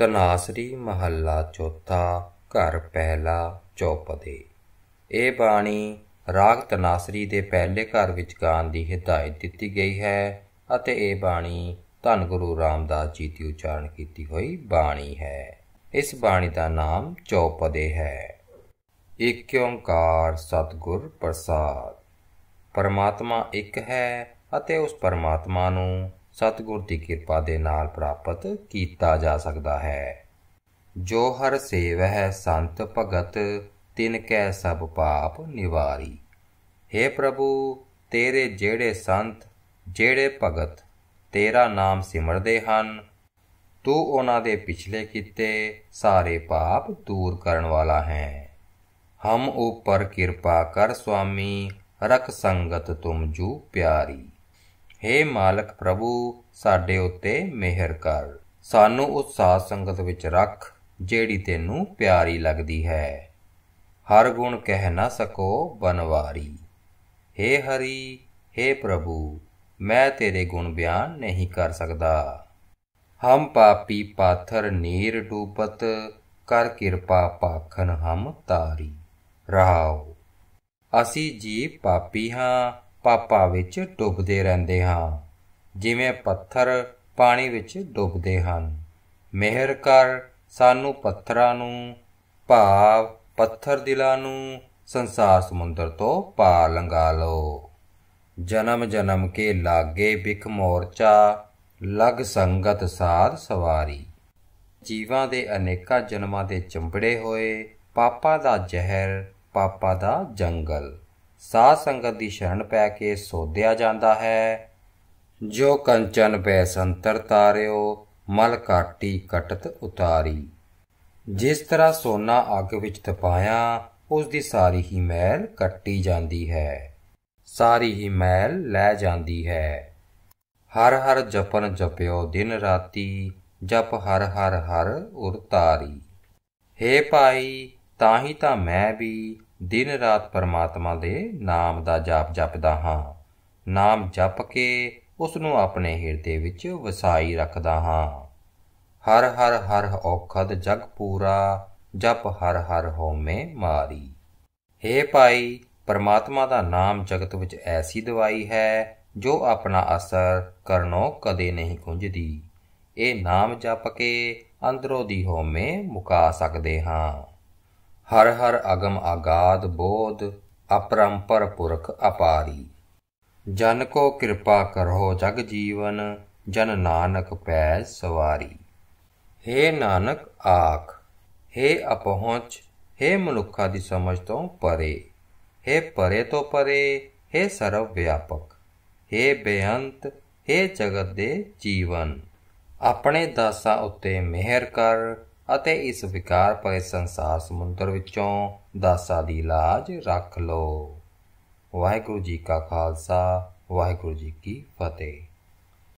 ਤਨਾਸਰੀ ਮਹੱਲਾ ਚੌਥਾ ਘਰ ਪਹਿਲਾ ਚੌਪਦੇ ਇਹ ਬਾਣੀ ਰਾਗ ਤਨਾਸਰੀ ਦੇ ਪਹਿਲੇ ਘਰ ਵਿੱਚ ਗਾਣ ਦੀ ਹਦਾਇਤ ਦਿੱਤੀ ਗਈ ਹੈ ਅਤੇ ਇਹ ਬਾਣੀ ਧੰਨ ਗੁਰੂ ਰਾਮਦਾਸ ਜੀ ਦੀ ਉਚਾਰਨ ਕੀਤੀ ਹੋਈ ਬਾਣੀ ਹੈ ਇਸ ਬਾਣੀ ਦਾ ਨਾਮ ਚੌਪਦੇ ਹੈ ਏਕ ਓੰਕਾਰ ਸਤਗੁਰ ਪ੍ਰਸਾਦ ਪਰਮਾਤਮਾ ਇੱਕ ਹੈ ਅਤੇ ਉਸ ਪਰਮਾਤਮਾ ਨੂੰ ਸਤਿਗੁਰ ਦੀ ਕਿਰਪਾ ਦੇ ਨਾਲ ਪ੍ਰਾਪਤ ਕੀਤਾ ਜਾ ਸਕਦਾ ਹੈ ਜੋ ਹਰ ਸੇਵਹਿ ਸੰਤ ਭਗਤ ਤਿਨ ਕੈ ਸਭ ਪਾਪ ਨਿਵਾਰੀ हे ਪ੍ਰਭੂ ਤੇਰੇ ਜਿਹੜੇ ਸੰਤ ਜਿਹੜੇ ਭਗਤ ਤੇਰਾ ਨਾਮ ਸਿਮਰਦੇ ਹਨ ਤੂੰ ਉਹਨਾਂ ਦੇ ਪਿਛਲੇ ਕੀਤੇ ਸਾਰੇ ਪਾਪ ਦੂਰ ਕਰਨ ਵਾਲਾ ਹੈ ਹਮ ਉਪਰ ਕਿਰਪਾ ਕਰ ਸੁਆਮੀ ਰਖ ਸੰਗਤ ਤੁਮ ਜੂ ਪਿਆਰੀ हे मालिक प्रभु ਸਾਡੇ ਉੱਤੇ ਮਿਹਰ ਕਰ ਸਾਨੂੰ ਉਸ ਸਾਧ ਸੰਗਤ ਵਿੱਚ ਰੱਖ ਜਿਹੜੀ ਤੈਨੂੰ ਪਿਆਰੀ ਲੱਗਦੀ ਹੈ ਹਰ ਗੁਣ ਕਹਿ ਨਾ ਸਕੋ ਬਨਵਾਰੀ हे ਹਰੀ हे ਪ੍ਰਭੂ ਮੈਂ ਤੇਰੇ ਗੁਣ ਬਿਆਨ ਨਹੀਂ ਕਰ ਸਕਦਾ ਹਮ ਪਾਪੀ ਪਾਥਰ ਨੀਰ ਡੂਪਤ ਕਰ ਕਿਰਪਾ ਪਾਖਨ ਹਮ ਤਾਰੀ ਰਹਾਉ ਅਸੀਂ ਜੀ ਪਾਪੀ ਹਾਂ ਪਾਪਾਂ ਵਿੱਚ ਡੁੱਬਦੇ ਰਹਿੰਦੇ ਹਾਂ ਜਿਵੇਂ ਪੱਥਰ ਪਾਣੀ ਵਿੱਚ ਡੁੱਬਦੇ ਹਨ ਮਿਹਰ ਕਰ ਸਾਨੂੰ ਪੱਥਰਾਂ ਨੂੰ ਭਾਵ ਪੱਥਰ ਦਿਲਾਂ ਨੂੰ ਸੰਸਾਰ ਸਮੁੰਦਰ ਤੋਂ ਪਾਰ ਲੰਗਾ ਲਓ ਜਨਮ ਜਨਮ ਕੇ ਲਾਗੇ ਬਿਖ ਮੋਰਚਾ ਲਗ ਸੰਗਤ ਸਾਧ ਸਵਾਰੀ ਜੀਵਾਂ ਦੇ ਅਨੇਕਾਂ ਜਨਮਾਂ ਦੇ ਚੰਬੜੇ ਹੋਏ ਪਾਪਾ ਦਾ ਜ਼ਹਿਰ ਪਾਪਾ ਦਾ ਜੰਗਲ ਸਾਧ ਸੰਗਤ ਦੀ ਸ਼ਰਨ ਪੈ ਕੇ ਸੋਧਿਆ ਜਾਂਦਾ ਹੈ ਜੋ ਕੰਚਨ ਬੈਸੰਤਰ ਤਾਰਿਓ ਮਲ ਕਾਟੀ ਕਟਤ ਉਤਾਰੀ ਜਿਸ ਤਰ੍ਹਾਂ ਸੋਨਾ ਅੱਗ ਵਿੱਚ ਤਪਾਇਆ ਉਸ ਦੀ ਸਾਰੀ ਹੀ ਮੈਲ ਕੱਟੀ ਜਾਂਦੀ ਹੈ ਸਾਰੀ ਹੀ ਮੈਲ ਲੈ ਜਾਂਦੀ ਹੈ ਹਰ ਹਰ ਜਪਨ ਜਪਿਓ ਦਿਨ ਰਾਤੀ ਜਪ ਹਰ ਹਰ ਹਰ ਉਰਤਾਰੀ ਹੇ ਭਾਈ ਤਾਂ ਹੀ ਤਾਂ ਮੈਂ ਵੀ ਦਿਨ ਰਾਤ ਪਰਮਾਤਮਾ ਦੇ ਨਾਮ ਦਾ ਜਾਪ ਜਪਦਾ ਹਾਂ ਨਾਮ ਜਪ ਕੇ ਉਸ ਨੂੰ ਆਪਣੇ ਹਿਰਦੇ ਵਿੱਚ ਵਸਾਈ ਰੱਖਦਾ ਹਾਂ ਹਰ ਹਰ ਹਰ ਔਖਦ ਜਗ ਪੂਰਾ ਜਪ ਹਰ ਹਰ ਹੋਮੇ ਮਾਰੀ हे ਭਾਈ ਪਰਮਾਤਮਾ ਦਾ ਨਾਮ ਜਗਤ ਵਿੱਚ ਐਸੀ ਦਵਾਈ ਹੈ ਜੋ ਆਪਣਾ ਅਸਰ ਕਰਨੋਂ ਕਦੇ ਨਹੀਂ ਕੁੰਝਦੀ ਇਹ ਨਾਮ ਜਪ ਕੇ ਅੰਦਰੋਂ ਦੀ ਹੋਮੇ ਮੁਕਾ ਸਕਦੇ ਹਾਂ ਹਰ ਹਰ ਅਗਮ ਆਗਾਦ ਬੋਧ ਅਪਰੰਪਰ ਪੁਰਖ ਅਪਾਰੀ ਜਨ ਕੋ ਕਿਰਪਾ ਕਰੋ ਜਗ ਜੀਵਨ ਜਨ ਨਾਨਕ ਪੈ ਸਵਾਰੀ ਹੇ ਨਾਨਕ ਆਖ ਹੇ ਅਪਹੁੰਚ ਹੇ ਮਨੁੱਖਾ ਦੀ ਸਮਝ ਤੋਂ ਪਰੇ ਹੇ ਪਰੇ ਤੋਂ ਪਰੇ ਹੇ ਸਰਵ ਵਿਆਪਕ ਹੇ ਬੇਅੰਤ ਹੇ ਜਗਤ ਦੇ ਜੀਵਨ ਆਪਣੇ ਦਾਸਾਂ ਉੱਤੇ ਮਿਹਰ ਕਰ ਅਤੇ ਇਸ ਵਿਕਾਰ ਭਰੇ ਸੰਸਾਰ ਸਮੁੰਦਰ ਵਿੱਚੋਂ ਦਾਸਾ ਦੀ ਲਾਜ ਰੱਖ ਲੋ ਵਾਹਿਗੁਰੂ ਜੀ ਕਾ ਖਾਲਸਾ ਵਾਹਿਗੁਰੂ ਜੀ ਕੀ ਫਤਿਹ